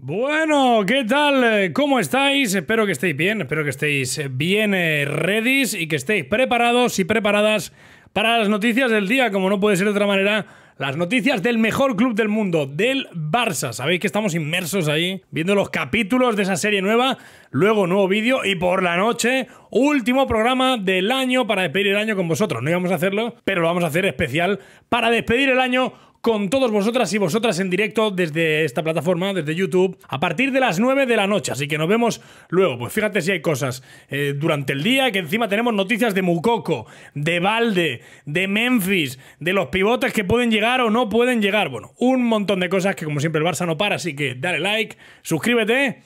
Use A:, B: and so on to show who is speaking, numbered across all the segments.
A: Bueno, ¿qué tal? ¿Cómo estáis? Espero que estéis bien, espero que estéis bien eh, ready y que estéis preparados y preparadas para las noticias del día, como no puede ser de otra manera. Las noticias del mejor club del mundo, del Barça. Sabéis que estamos inmersos ahí, viendo los capítulos de esa serie nueva, luego nuevo vídeo y por la noche, último programa del año para despedir el año con vosotros. No íbamos a hacerlo, pero lo vamos a hacer especial para despedir el año con todos vosotras y vosotras en directo desde esta plataforma, desde YouTube, a partir de las 9 de la noche. Así que nos vemos luego. Pues fíjate si hay cosas eh, durante el día, que encima tenemos noticias de Mucoco, de Valde, de Memphis, de los pivotes que pueden llegar o no pueden llegar. Bueno, un montón de cosas que como siempre el Barça no para, así que dale like, suscríbete,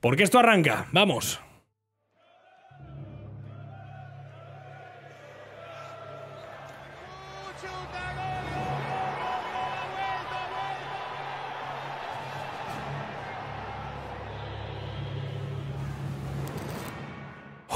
A: porque esto arranca. Vamos.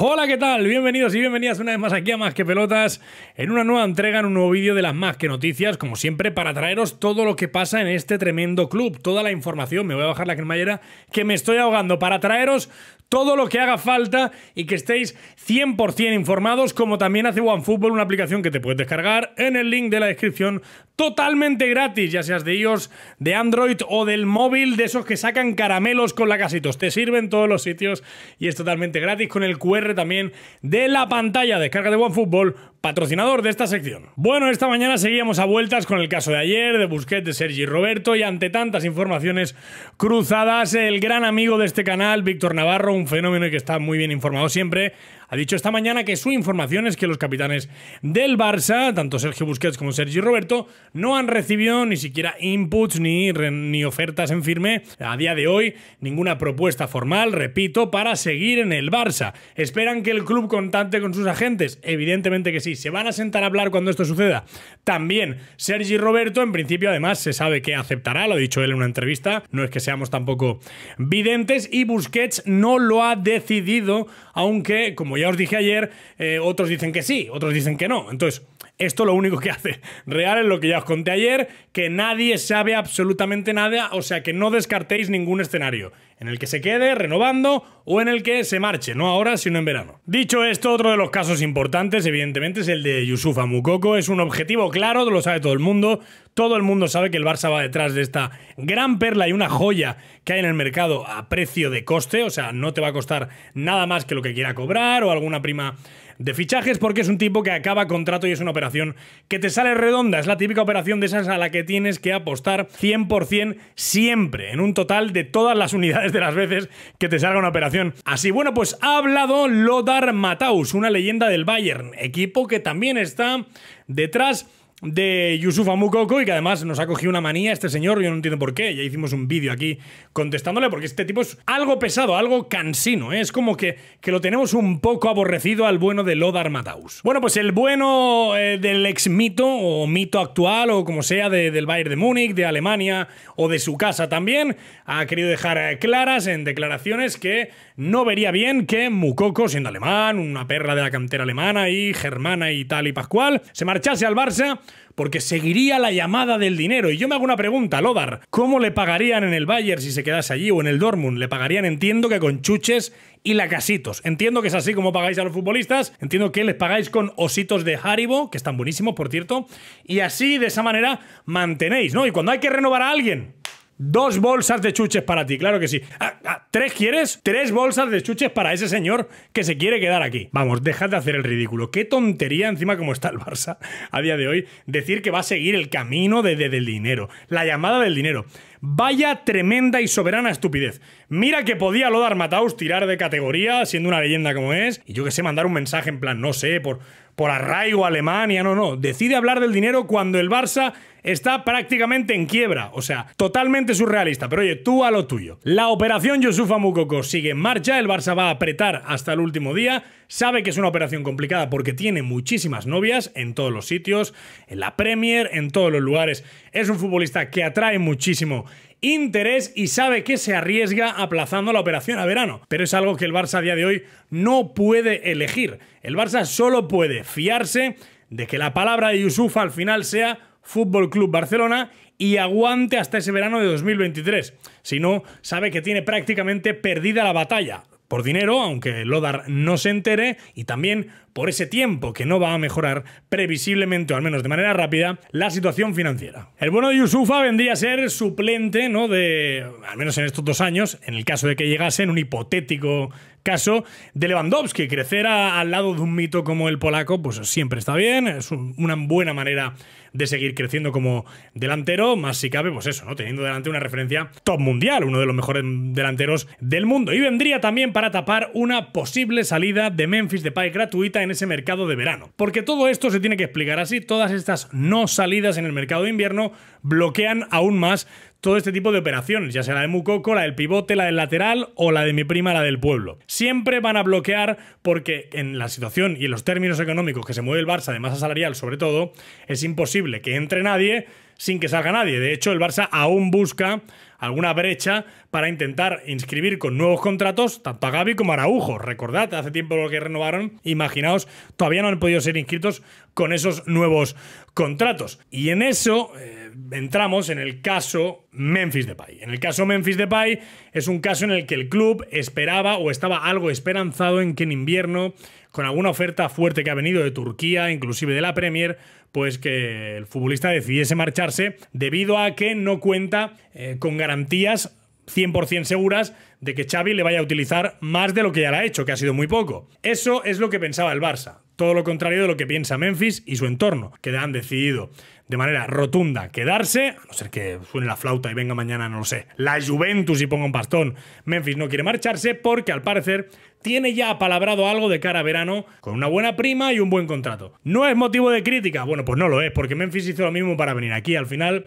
A: Hola, ¿qué tal? Bienvenidos y bienvenidas una vez más aquí a Más que Pelotas, en una nueva entrega, en un nuevo vídeo de las más que noticias, como siempre, para traeros todo lo que pasa en este tremendo club, toda la información, me voy a bajar la cremallera, que me estoy ahogando, para traeros todo lo que haga falta y que estéis 100% informados, como también hace OneFootball, una aplicación que te puedes descargar en el link de la descripción, totalmente gratis, ya seas de iOS, de Android o del móvil, de esos que sacan caramelos con la casitos. Te sirven todos los sitios y es totalmente gratis con el QR también de la pantalla. Descarga de OneFootball patrocinador de esta sección. Bueno, esta mañana seguíamos a vueltas con el caso de ayer, de Busquets, de Sergi Roberto y ante tantas informaciones cruzadas, el gran amigo de este canal, Víctor Navarro, un fenómeno que está muy bien informado siempre, ha dicho esta mañana que su información es que los capitanes del Barça, tanto Sergio Busquets como Sergi Roberto, no han recibido ni siquiera inputs ni, ni ofertas en firme a día de hoy, ninguna propuesta formal, repito, para seguir en el Barça. ¿Esperan que el club contacte con sus agentes? Evidentemente que sí. ¿Se van a sentar a hablar cuando esto suceda? También. Sergi Roberto, en principio, además, se sabe que aceptará, lo ha dicho él en una entrevista, no es que seamos tampoco videntes, y Busquets no lo ha decidido, aunque, como ya os dije ayer, eh, otros dicen que sí, otros dicen que no. Entonces, esto lo único que hace real es lo que ya os conté ayer, que nadie sabe absolutamente nada, o sea que no descartéis ningún escenario en el que se quede renovando o en el que se marche, no ahora, sino en verano. Dicho esto, otro de los casos importantes, evidentemente, es el de Yusuf Amukoko, Es un objetivo claro, lo sabe todo el mundo. Todo el mundo sabe que el Barça va detrás de esta gran perla y una joya que hay en el mercado a precio de coste, o sea, no te va a costar nada más que lo que quiera cobrar o alguna prima de fichajes porque es un tipo que acaba contrato y es una operación que te sale redonda. Es la típica operación de esas a la que tienes que apostar 100% siempre, en un total de todas las unidades de las veces que te salga una operación. Así, bueno, pues ha hablado Lodar Mataus, una leyenda del Bayern, equipo que también está detrás de Yusufa Mukoko y que además nos ha cogido una manía este señor, yo no entiendo por qué, ya hicimos un vídeo aquí contestándole porque este tipo es algo pesado, algo cansino, ¿eh? es como que, que lo tenemos un poco aborrecido al bueno de Lodar Mataus. Bueno, pues el bueno eh, del ex mito o mito actual o como sea del Bayern de Múnich, de Alemania o de su casa también, ha querido dejar eh, claras en declaraciones que no vería bien que Mukoko, siendo alemán, una perra de la cantera alemana y germana y tal y pascual, se marchase al Barça porque seguiría la llamada del dinero. Y yo me hago una pregunta, Lobar. ¿cómo le pagarían en el Bayern si se quedase allí o en el Dortmund? Le pagarían, entiendo que con chuches y lacasitos. Entiendo que es así como pagáis a los futbolistas, entiendo que les pagáis con ositos de Haribo, que están buenísimos, por cierto, y así de esa manera mantenéis, ¿no? Y cuando hay que renovar a alguien, Dos bolsas de chuches para ti, claro que sí. Ah, ah, ¿Tres quieres? Tres bolsas de chuches para ese señor que se quiere quedar aquí. Vamos, deja de hacer el ridículo. Qué tontería encima como está el Barça a día de hoy decir que va a seguir el camino desde del dinero, la llamada del dinero. Vaya tremenda y soberana estupidez. Mira que podía Lodar Mataus tirar de categoría, siendo una leyenda como es, y yo que sé, mandar un mensaje en plan, no sé, por, por arraigo a Alemania, no, no. Decide hablar del dinero cuando el Barça está prácticamente en quiebra, o sea, totalmente surrealista, pero oye, tú a lo tuyo. La operación Yusufa Mukoko sigue en marcha, el Barça va a apretar hasta el último día, sabe que es una operación complicada porque tiene muchísimas novias en todos los sitios, en la Premier, en todos los lugares. Es un futbolista que atrae muchísimo interés y sabe que se arriesga aplazando la operación a verano. Pero es algo que el Barça a día de hoy no puede elegir. El Barça solo puede fiarse de que la palabra de Yusuf al final sea Fútbol Club Barcelona y aguante hasta ese verano de 2023. Si no, sabe que tiene prácticamente perdida la batalla. Por dinero, aunque Lodar no se entere, y también por ese tiempo que no va a mejorar previsiblemente, o al menos de manera rápida, la situación financiera. El bueno de Yusufa vendría a ser suplente, ¿no? De, al menos en estos dos años, en el caso de que llegase en un hipotético Caso de Lewandowski, crecer al lado de un mito como el polaco, pues siempre está bien, es una buena manera de seguir creciendo como delantero, más si cabe, pues eso, ¿no? Teniendo delante una referencia top mundial, uno de los mejores delanteros del mundo. Y vendría también para tapar una posible salida de Memphis de Depay gratuita en ese mercado de verano. Porque todo esto se tiene que explicar así, todas estas no salidas en el mercado de invierno bloquean aún más todo este tipo de operaciones, ya sea la de Mucoco, la del pivote, la del lateral o la de mi prima, la del pueblo. Siempre van a bloquear porque en la situación y en los términos económicos que se mueve el Barça de masa salarial sobre todo, es imposible que entre nadie sin que salga nadie. De hecho, el Barça aún busca alguna brecha para intentar inscribir con nuevos contratos tanto a Gaby como a Araujo. Recordad, hace tiempo lo que renovaron, imaginaos, todavía no han podido ser inscritos con esos nuevos contratos. Y en eso eh, entramos en el caso Memphis Depay. En el caso Memphis Depay es un caso en el que el club esperaba o estaba algo esperanzado en que en invierno, con alguna oferta fuerte que ha venido de Turquía, inclusive de la Premier, pues que el futbolista decidiese marcharse debido a que no cuenta eh, con garantías 100% seguras de que Xavi le vaya a utilizar más de lo que ya le ha hecho, que ha sido muy poco. Eso es lo que pensaba el Barça. Todo lo contrario de lo que piensa Memphis y su entorno, que han decidido de manera rotunda quedarse, a no ser que suene la flauta y venga mañana, no lo sé, la Juventus y ponga un bastón Memphis no quiere marcharse porque al parecer tiene ya apalabrado algo de cara a verano con una buena prima y un buen contrato. ¿No es motivo de crítica? Bueno, pues no lo es, porque Memphis hizo lo mismo para venir aquí. Al final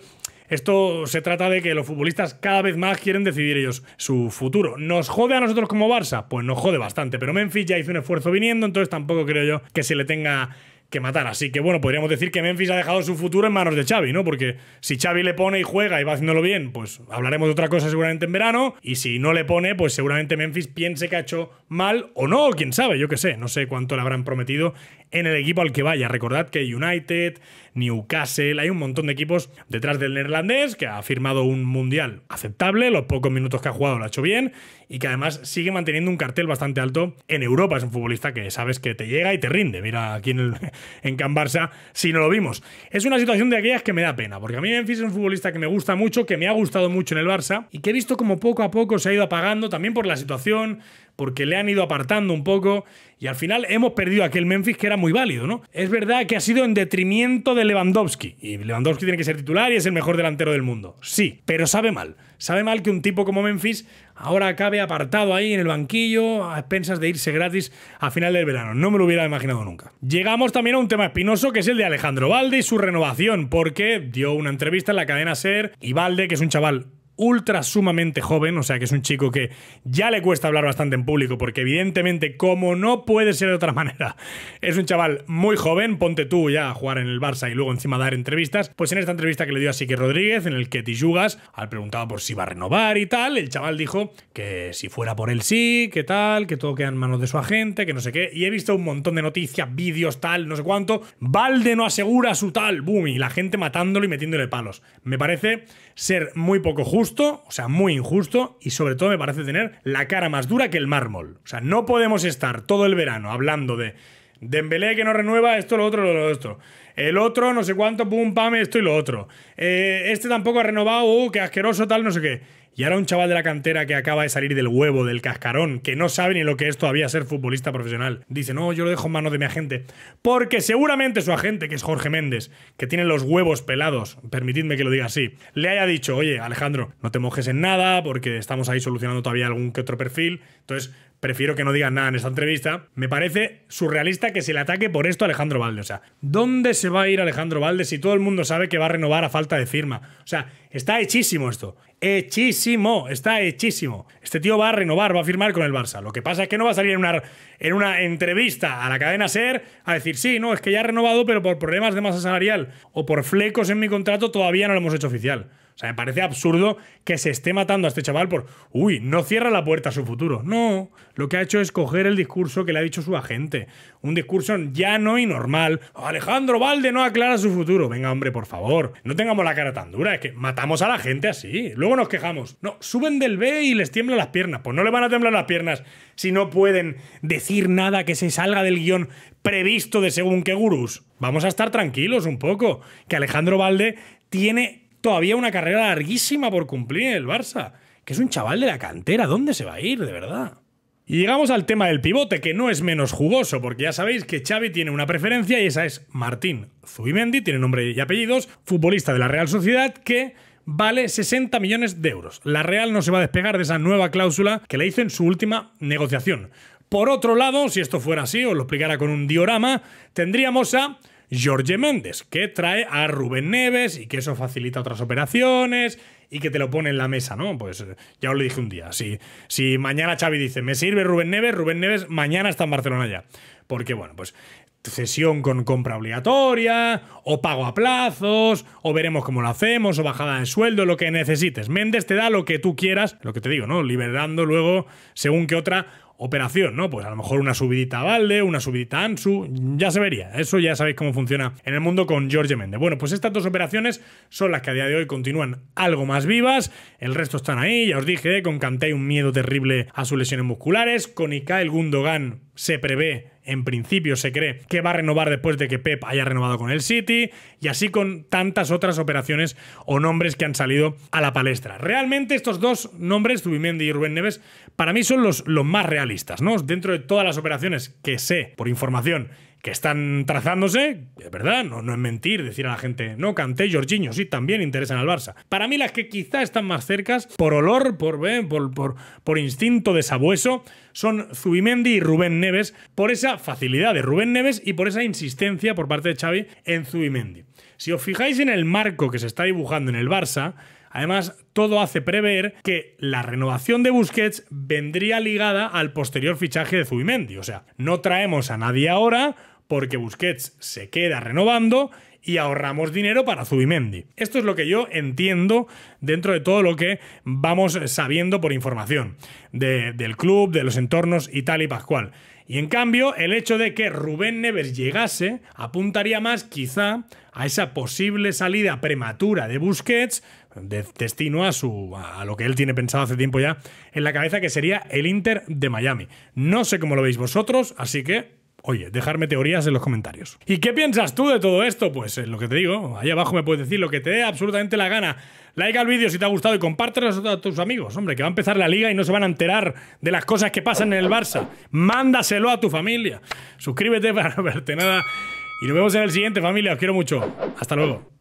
A: esto se trata de que los futbolistas cada vez más quieren decidir ellos su futuro. ¿Nos jode a nosotros como Barça? Pues nos jode bastante, pero Memphis ya hizo un esfuerzo viniendo, entonces tampoco creo yo que se le tenga que matar. Así que bueno, podríamos decir que Memphis ha dejado su futuro en manos de Xavi, ¿no? Porque si Xavi le pone y juega y va haciéndolo bien, pues hablaremos de otra cosa seguramente en verano. Y si no le pone, pues seguramente Memphis piense que ha hecho mal o no, quién sabe, yo qué sé. No sé cuánto le habrán prometido en el equipo al que vaya. Recordad que United, Newcastle, hay un montón de equipos detrás del neerlandés que ha firmado un mundial aceptable, los pocos minutos que ha jugado lo ha hecho bien y que además sigue manteniendo un cartel bastante alto en Europa. Es un futbolista que sabes que te llega y te rinde. Mira aquí en, Can Barça si no lo vimos. Es una situación de aquellas que me da pena, porque a mí Memphis es un futbolista que me gusta mucho, que me ha gustado mucho en el Barça y que he visto como poco a poco se ha ido apagando también por la situación porque le han ido apartando un poco y al final hemos perdido aquel Memphis que era muy válido, ¿no? Es verdad que ha sido en detrimento de Lewandowski y Lewandowski tiene que ser titular y es el mejor delantero del mundo, sí, pero sabe mal, sabe mal que un tipo como Memphis ahora acabe apartado ahí en el banquillo a expensas de irse gratis a final del verano, no me lo hubiera imaginado nunca. Llegamos también a un tema espinoso que es el de Alejandro Valde y su renovación, porque dio una entrevista en la cadena Ser y Valde, que es un chaval ultra sumamente joven, o sea que es un chico que ya le cuesta hablar bastante en público, porque evidentemente, como no puede ser de otra manera, es un chaval muy joven, ponte tú ya a jugar en el Barça y luego encima dar entrevistas, pues en esta entrevista que le dio a Sique Rodríguez, en el que Tijugas, al preguntado por si va a renovar y tal, el chaval dijo que si fuera por él sí, que tal, que todo queda en manos de su agente, que no sé qué, y he visto un montón de noticias, vídeos, tal, no sé cuánto, Valde no asegura su tal, boom, y la gente matándolo y metiéndole palos. Me parece ser muy poco justo o sea, muy injusto, y sobre todo me parece tener la cara más dura que el mármol. O sea, no podemos estar todo el verano hablando de Dembélé que no renueva, esto, lo otro, lo otro. El otro, no sé cuánto, pum, pam, esto y lo otro. Eh, este tampoco ha renovado, uh, qué asqueroso, tal, no sé qué. Y ahora un chaval de la cantera que acaba de salir del huevo, del cascarón, que no sabe ni lo que es todavía ser futbolista profesional, dice, no, yo lo dejo en manos de mi agente. Porque seguramente su agente, que es Jorge Méndez, que tiene los huevos pelados, permitidme que lo diga así, le haya dicho, oye, Alejandro, no te mojes en nada porque estamos ahí solucionando todavía algún que otro perfil. Entonces, prefiero que no digan nada en esta entrevista, me parece surrealista que se le ataque por esto a Alejandro Valde. O sea, ¿dónde se va a ir Alejandro Valde si todo el mundo sabe que va a renovar a falta de firma? O sea, está hechísimo esto. Hechísimo, está hechísimo. Este tío va a renovar, va a firmar con el Barça. Lo que pasa es que no va a salir en una, en una entrevista a la cadena Ser a decir, sí, no, es que ya ha renovado, pero por problemas de masa salarial o por flecos en mi contrato todavía no lo hemos hecho oficial. O sea, me parece absurdo que se esté matando a este chaval por, uy, no cierra la puerta a su futuro. No, lo que ha hecho es coger el discurso que le ha dicho su agente. Un discurso llano y normal. Alejandro Valde no aclara su futuro. Venga, hombre, por favor, no tengamos la cara tan dura. Es que matamos a la gente así. Luego nos quejamos. No, suben del B y les tiemblan las piernas. Pues no le van a temblar las piernas si no pueden decir nada que se salga del guión previsto de según qué gurús. Vamos a estar tranquilos un poco, que Alejandro Valde tiene todavía una carrera larguísima por cumplir el Barça, que es un chaval de la cantera, ¿dónde se va a ir, de verdad? Y llegamos al tema del pivote, que no es menos jugoso, porque ya sabéis que Xavi tiene una preferencia y esa es Martín Zubimendi, tiene nombre y apellidos, futbolista de la Real Sociedad que vale 60 millones de euros. La Real no se va a despegar de esa nueva cláusula que le hizo en su última negociación. Por otro lado, si esto fuera así, os lo explicara con un diorama, tendríamos a Jorge Méndez, que trae a Rubén Neves y que eso facilita otras operaciones y que te lo pone en la mesa, ¿no? Pues eh, ya os lo dije un día. Si, si mañana Xavi dice, me sirve Rubén Neves, Rubén Neves mañana está en Barcelona ya. Porque, bueno, pues cesión con compra obligatoria, o pago a plazos, o veremos cómo lo hacemos, o bajada de sueldo, lo que necesites. Méndez te da lo que tú quieras, lo que te digo, ¿no? Liberando luego, según que otra operación, ¿no? Pues a lo mejor una subidita a Valde, una subidita a Ansu, ya se vería. Eso ya sabéis cómo funciona en el mundo con Jorge Méndez. Bueno, pues estas dos operaciones son las que a día de hoy continúan algo más vivas. El resto están ahí, ya os dije, con Kanté un miedo terrible a sus lesiones musculares, con el Gundogan se prevé en principio se cree que va a renovar después de que Pep haya renovado con el City, y así con tantas otras operaciones o nombres que han salido a la palestra. Realmente estos dos nombres, Zubimendi y Rubén Neves, para mí son los, los más realistas, ¿no? Dentro de todas las operaciones que sé por información que están trazándose, es verdad, no, no es mentir decir a la gente, no, Canté, Jorginho, sí, también interesan al Barça. Para mí las que quizá están más cercas, por olor, por, eh, por, por, por, instinto de sabueso, son Zubimendi y Rubén Neves, por esa facilidad de Rubén Neves y por esa insistencia por parte de Xavi en Zubimendi. Si os fijáis en el marco que se está dibujando en el Barça, Además, todo hace prever que la renovación de Busquets vendría ligada al posterior fichaje de Zubimendi. O sea, no traemos a nadie ahora, porque Busquets se queda renovando y ahorramos dinero para Zubimendi. Esto es lo que yo entiendo dentro de todo lo que vamos sabiendo por información del club, de los entornos y tal y pascual. Y en cambio, el hecho de que Rubén Neves llegase apuntaría más quizá a esa posible salida prematura de Busquets, destino a, su, a lo que él tiene pensado hace tiempo ya en la cabeza, que sería el Inter de Miami. No sé cómo lo veis vosotros, así que Oye, dejarme teorías en los comentarios. ¿Y qué piensas tú de todo esto? Pues eh, lo que te digo, ahí abajo me puedes decir lo que te dé absolutamente la gana. Like al vídeo si te ha gustado y compártelo a tus amigos. Hombre, que va a empezar la liga y no se van a enterar de las cosas que pasan en el Barça. Mándaselo a tu familia. Suscríbete para no verte nada. Y nos vemos en el siguiente, familia. Os quiero mucho. Hasta luego.